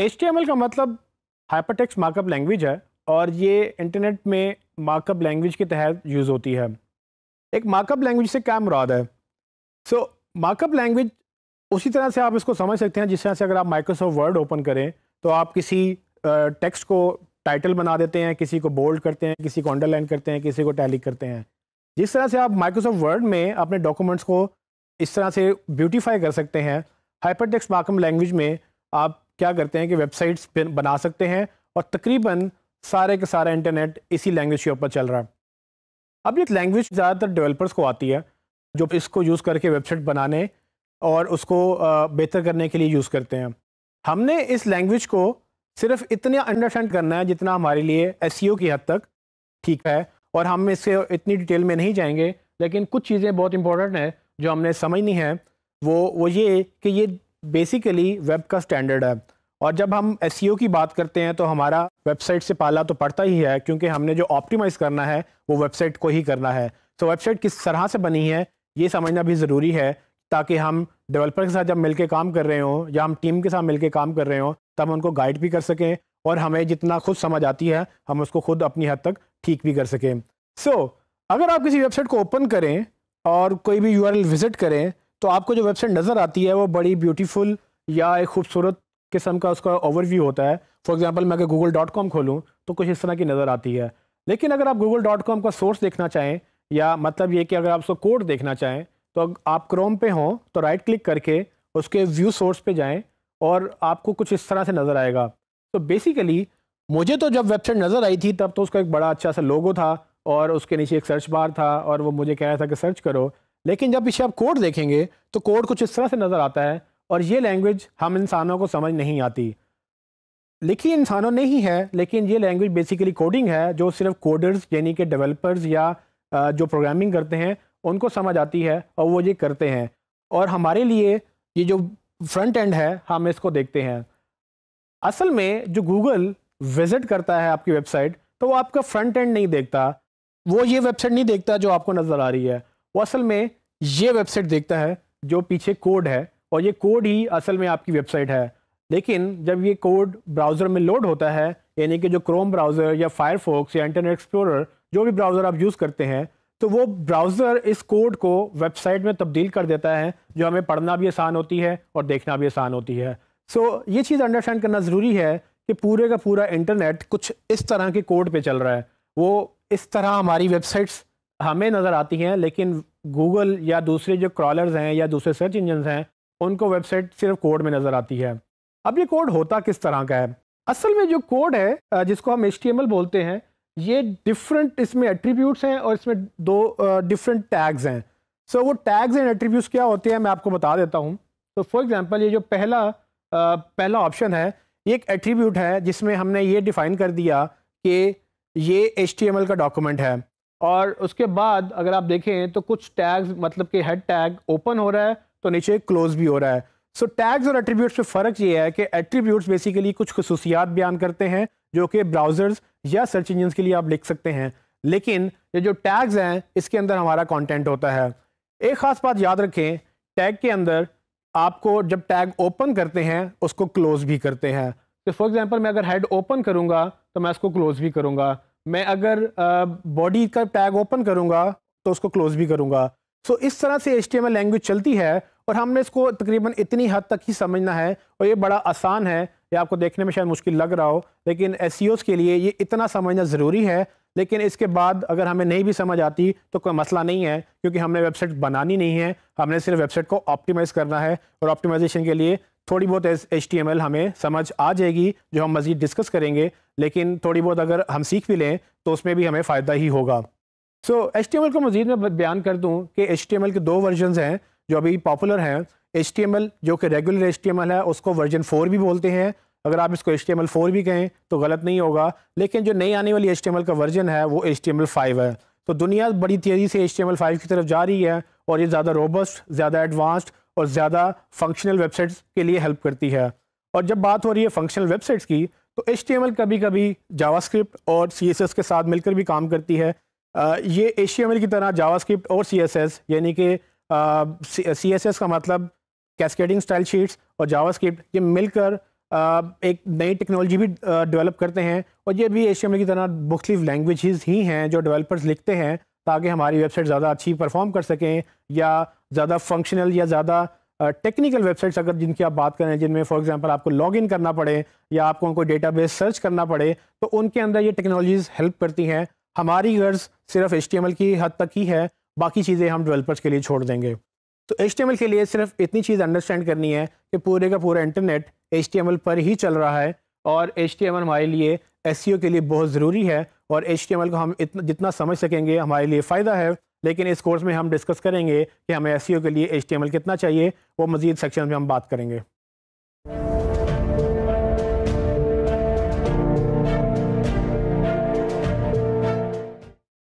H का मतलब hypertext markup language है और ये इंटरनेट में मार्कअप लैंग्वेज के तहत यूज़ होती है एक मार्कअप लैंग्वेज से क्या मुराद है सो मार्कअप लैंग्वेज उसी तरह से आप इसको समझ सकते हैं जिस तरह से अगर आप माइक्रोसॉफ्ट वर्ड ओपन करें तो आप किसी टेक्स्ट को टाइटल बना देते हैं किसी को बोल्ड करते हैं किसी को अंडरलाइन करते हैं किसी को टैली करते हैं जिस तरह से आप माइक्रोसॉफ्ट वर्ड में अपने डॉक्यूमेंट्स को इस तरह से ब्यूटीफाई कर सकते हैं हाइपर टेक्स्ट मार्कअप लैंग्वेज में आप क्या करते हैं कि वेबसाइट्स बना सकते हैं और तकरीबन सारे के सारा इंटरनेट इसी लैंग्वेज के ऊपर चल रहा है अब ये लैंग्वेज ज़्यादातर डेवलपर्स को आती है जो इसको यूज़ करके वेबसाइट बनाने और उसको बेहतर करने के लिए यूज़ करते हैं हमने इस लैंग्वेज को सिर्फ इतना अंडरस्टैंड करना है जितना हमारे लिए एस e की हद तक ठीक है और हम इससे इतनी डिटेल में नहीं जाएंगे लेकिन कुछ चीज़ें बहुत इंपॉर्टेंट हैं जो हमने समझनी है वो वो ये कि ये बेसिकली वेब का स्टैंडर्ड है और जब हम एस e की बात करते हैं तो हमारा वेबसाइट से पाला तो पड़ता ही है क्योंकि हमने जो ऑप्टिमाइज़ करना है वो वेबसाइट को ही करना है तो वेबसाइट किस तरह से बनी है ये समझना भी ज़रूरी है ताकि हम डेवलपर के साथ जब मिलके काम कर रहे हों या हम टीम के साथ मिलके काम कर रहे हों तब उनको गाइड भी कर सकें और हमें जितना खुद समझ आती है हम उसको खुद अपनी हद तक ठीक भी कर सकें सो so, अगर आप किसी वेबसाइट को ओपन करें और कोई भी यू विज़िट करें तो आपको जो वेबसाइट नज़र आती है वो बड़ी ब्यूटीफुल या एक खूबसूरत किस्म का उसका ओवरव्यू होता है फॉर एग्जांपल मैं अगर गूगल डॉट कॉम खोलूँ तो कुछ इस तरह की नज़र आती है लेकिन अगर आप गूगल डॉट कॉम का सोर्स देखना चाहें या मतलब ये कि अगर आप उसको कोड देखना चाहें तो आप क्रोम पे हों तो राइट क्लिक करके उसके व्यू सोर्स पे जाएं और आपको कुछ इस तरह से नज़र आएगा तो बेसिकली मुझे तो जब वेबसाइट नज़र आई थी तब तो उसका एक बड़ा अच्छा सा लोगो था और उसके नीचे एक सर्च बार था और वो मुझे कह रहा था कि सर्च करो लेकिन जब इसे आप कोड देखेंगे तो कोड कुछ इस तरह से नज़र आता है और ये लैंग्वेज हम इंसानों को समझ नहीं आती लिखी इंसानों ने ही है लेकिन ये लैंग्वेज बेसिकली कोडिंग है जो सिर्फ कोडर्स यानी कि डेवलपर्स या जो प्रोग्रामिंग करते हैं उनको समझ आती है और वो ये करते हैं और हमारे लिए ये जो फ्रंट एंड है हम इसको देखते हैं असल में जो गूगल विज़िट करता है आपकी वेबसाइट तो वो आपका फ्रंट एंड नहीं देखता वो ये वेबसाइट नहीं देखता जो आपको नज़र आ रही है वो असल में ये वेबसाइट देखता है जो पीछे कोड है और ये कोड ही असल में आपकी वेबसाइट है लेकिन जब ये कोड ब्राउज़र में लोड होता है यानी कि जो क्रोम ब्राउज़र या फायरफॉक्स या इंटरनेट एक्सप्लोरर जो भी ब्राउज़र आप यूज़ करते हैं तो वो ब्राउज़र इस कोड को वेबसाइट में तब्दील कर देता है जो हमें पढ़ना भी आसान होती है और देखना भी आसान होती है सो so, ये चीज़ अंडरस्टैंड करना ज़रूरी है कि पूरे का पूरा इंटरनेट कुछ इस तरह के कोड पर चल रहा है वो इस तरह हमारी वेबसाइट्स हमें नज़र आती हैं लेकिन गूगल या दूसरे जो क्रॉलर्स हैं या दूसरे सर्च इंजन हैं उनको वेबसाइट सिर्फ कोड में नज़र आती है अब ये कोड होता किस तरह का है असल में जो कोड है जिसको हम एच बोलते हैं ये डिफरेंट इसमें एट्रीब्यूट्स हैं और इसमें दो डिफरेंट टैग्स हैं सो so, वो टैग्स एंड एट्रीब्यूट्स क्या होते हैं मैं आपको बता देता हूँ तो फॉर एग्जांपल ये जो पहला आ, पहला ऑप्शन है ये एक एट्रीब्यूट है जिसमें हमने ये डिफ़ाइन कर दिया कि ये एच का डॉक्यूमेंट है और उसके बाद अगर आप देखें तो कुछ टैग्स मतलब कि हेड टैग ओपन हो रहा है तो नीचे क्लोज भी हो रहा है सो so, टैग्स और एट्रीब्यूट्स में फ़र्क ये है कि एट्रीब्यूट्स बेसिकली कुछ खसूसियात बयान करते हैं जो कि ब्राउज़र्स या सर्च इंजन के लिए आप लिख सकते हैं लेकिन ये जो टैग्स हैं इसके अंदर हमारा कॉन्टेंट होता है एक ख़ास बात याद रखें टैग के अंदर आपको जब टैग ओपन करते हैं उसको क्लोज भी करते हैं तो फॉर एग्ज़ाम्पल मैं अगर हेड ओपन करूँगा तो मैं इसको क्लोज भी करूँगा मैं अगर बॉडी का टैग ओपन करूँगा तो उसको क्लोज भी करूँगा सो so, इस तरह से एच लैंग्वेज चलती है और हमने इसको तकरीबन इतनी हद तक ही समझना है और ये बड़ा आसान है ये आपको देखने में शायद मुश्किल लग रहा हो लेकिन एस e के लिए ये इतना समझना ज़रूरी है लेकिन इसके बाद अगर हमें नहीं भी समझ आती तो कोई मसला नहीं है क्योंकि हमने वेबसाइट बनानी नहीं है हमने सिर्फ वेबसाइट को ऑप्टिमाइज़ करना है और ऑप्टिमाइजेशन के लिए थोड़ी बहुत एच हमें समझ आ जाएगी जो हम मज़ीद डिस्कस करेंगे लेकिन थोड़ी बहुत अगर हम सीख भी लें तो उसमें भी हमें फ़ायदा ही होगा सो एच टी को मज़ीद मैं बयान कर दूँ कि एच के दो वर्जन हैं जो अभी पॉपुलर हैं एच जो कि रेगुलर एच है उसको वर्जन फ़ोर भी बोलते हैं अगर आप इसको एच टी भी कहें तो गलत नहीं होगा लेकिन जो नई आने वाली एच का वर्जन है वो एच फाइव है तो दुनिया बड़ी तेज़ी से एच फाइव की तरफ जा रही है और ये ज़्यादा रोबस्ट ज़्यादा एडवांस्ड और ज़्यादा फंक्शनल वेबसाइट्स के लिए हेल्प करती है और जब बात हो रही है फंक्शनल वेबसाइट्स की तो एच कभी कभी जावास्क्रिप्ट और सी के साथ मिलकर भी काम करती है ये एच की तरह जावास्क्रिप्ट और सी यानी कि सी का मतलब कैस्केडिंग स्टाइल शीट्स और जावास्क्रिप्ट ये मिलकर एक नई टेक्नोलॉजी भी डेवलप करते हैं और ये भी एच की तरह मुख्तलिफ लैंग्वेज ही हैं जो डेवलपर्स लिखते हैं ताकि हमारी वेबसाइट ज़्यादा अच्छी परफॉर्म कर सकें या ज़्यादा फंक्शनल या ज़्यादा टेक्निकल वेबसाइट्स अगर जिनकी आप बात करें जिनमें फॉर एग्जांपल आपको लॉगिन करना पड़े या आपको उनको डेटाबेस सर्च करना पड़े तो उनके अंदर ये टेक्नोलॉजीज़ हेल्प करती हैं हमारी गर्ज सिर्फ एच की हद तक ही है बाकी चीज़ें हम डेवलपर्स के लिए छोड़ देंगे तो एच के लिए सिर्फ इतनी चीज़ अंडरस्टैंड करनी है कि पूरे का पूरा इंटरनेट एच पर ही चल रहा है और एच हमारे लिए एस e के लिए बहुत ज़रूरी है और एच को हम इतना जितना समझ सकेंगे हमारे लिए फ़ायदा है लेकिन इस कोर्स में हम डिस्कस करेंगे कि हमें एस e के लिए एच कितना चाहिए वो मज़ीद सेक्शन में हम बात करेंगे